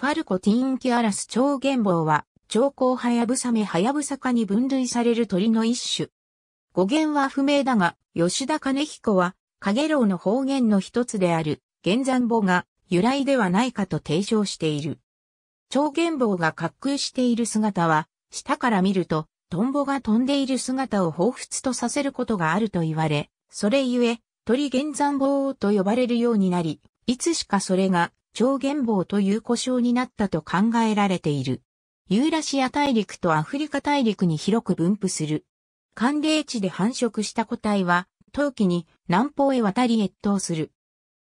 ファルコティーンキアラス超原棒は、超高ハヤブサメハヤブサ科に分類される鳥の一種。語源は不明だが、吉田兼彦は、カゲロウの方言の一つである、玄山語が由来ではないかと提唱している。超原棒が滑空している姿は、下から見ると、トンボが飛んでいる姿を彷彿とさせることがあると言われ、それゆえ、鳥玄山棒と呼ばれるようになり、いつしかそれが超原棒という故障になったと考えられている。ユーラシア大陸とアフリカ大陸に広く分布する。寒冷地で繁殖した個体は、冬季に南方へ渡り越冬する。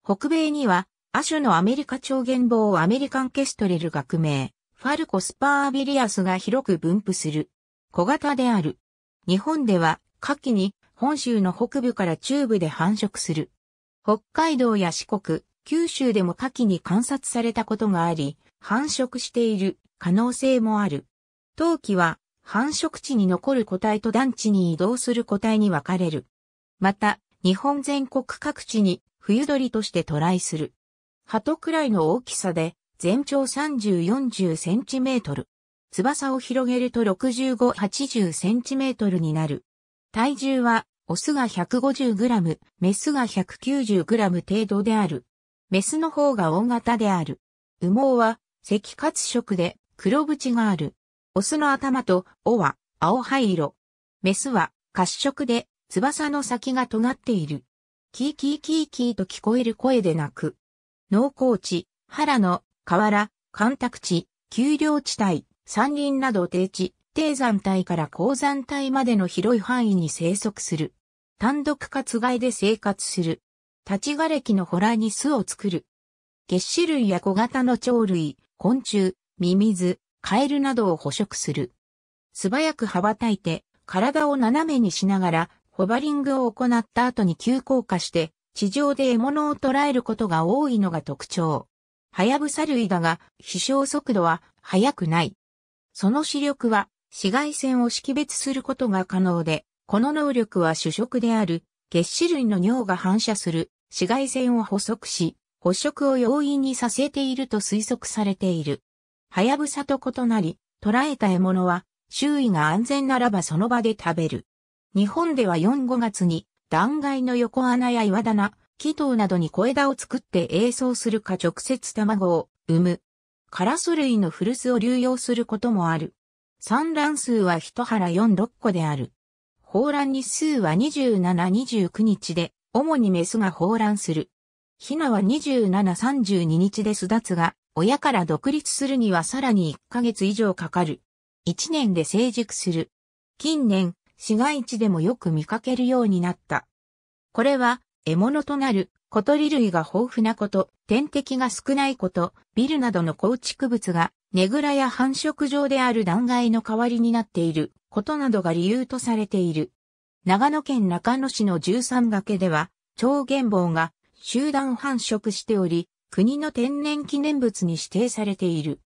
北米には、亜種のアメリカ超原棒をアメリカンケストレル学名、ファルコスパービリアスが広く分布する。小型である。日本では、夏季に本州の北部から中部で繁殖する。北海道や四国、九州でも夏季に観察されたことがあり、繁殖している可能性もある。冬季は繁殖地に残る個体と団地に移動する個体に分かれる。また、日本全国各地に冬鳥として渡来する。鳩くらいの大きさで、全長30-40センチメートル。翼を広げると65-80センチメートルになる。体重は、オスが150グラム、メスが190グラム程度である。メスの方が大型である。羽毛は赤褐色で黒縁がある。オスの頭と尾は青灰色。メスは褐色で翼の先が尖っている。キーキーキーキーと聞こえる声で鳴く。農耕地、原野、河原、干拓地、丘陵地帯、山林など低地、低山帯から高山帯までの広い範囲に生息する。単独か外で生活する。立ち枯れ木のホラに巣を作る。月種類や小型の鳥類、昆虫、ミミズ、カエルなどを捕食する。素早く羽ばたいて、体を斜めにしながら、ホバリングを行った後に急降下して、地上で獲物を捕らえることが多いのが特徴。ハヤブサ類だが、飛翔速度は速くない。その視力は紫外線を識別することが可能で、この能力は主食である、月種類の尿が反射する紫外線を捕捉し、捕食を容易にさせていると推測されている。はやぶさと異なり、捕らえた獲物は、周囲が安全ならばその場で食べる。日本では4、5月に、断崖の横穴や岩棚、木頭などに小枝を作って映像するか直接卵を産む。カラス類の古巣を流用することもある。産卵数は一腹4、6個である。放卵日数は27、29日で、主にメスが放卵する。ヒナは27-32日で巣立つが、親から独立するにはさらに1ヶ月以上かかる。1年で成熟する。近年、市街地でもよく見かけるようになった。これは、獲物となる小鳥類が豊富なこと、天敵が少ないこと、ビルなどの構築物が、ねぐらや繁殖場である断崖の代わりになっていることなどが理由とされている。長野県中野市の十三崖では、超原房が集団繁殖しており、国の天然記念物に指定されている。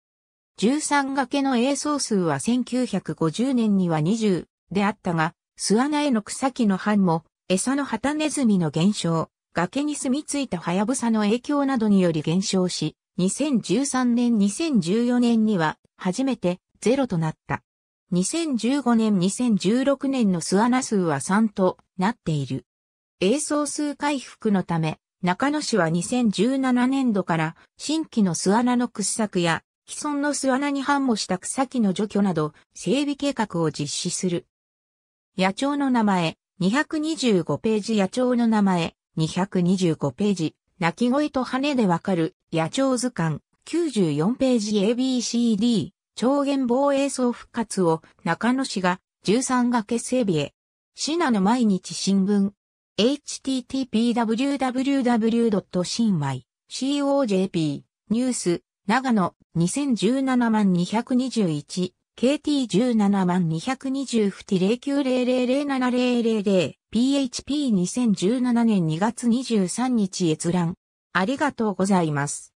十三崖の映像数は1950年には20であったが、巣穴への草木の繁も、餌のハタネズミの減少、崖に住み着いたハヤブサの影響などにより減少し、2013年2014年には初めてゼロとなった。2015年2016年の巣穴数は3となっている。映像数回復のため、中野市は2017年度から新規の巣穴の掘削や既存の巣穴に反応した草木の除去など整備計画を実施する。野鳥の名前、225ページ野鳥の名前、225ページ、鳴き声と羽でわかる野鳥図鑑、94ページ ABCD、超元防衛総復活を中野市が13が結成日へ。シナの毎日新聞。http://www. 新 y COJP ニュース長野2017万 221KT17 万220 f t 090007000 PHP2017 年2月23日閲覧。ありがとうございます。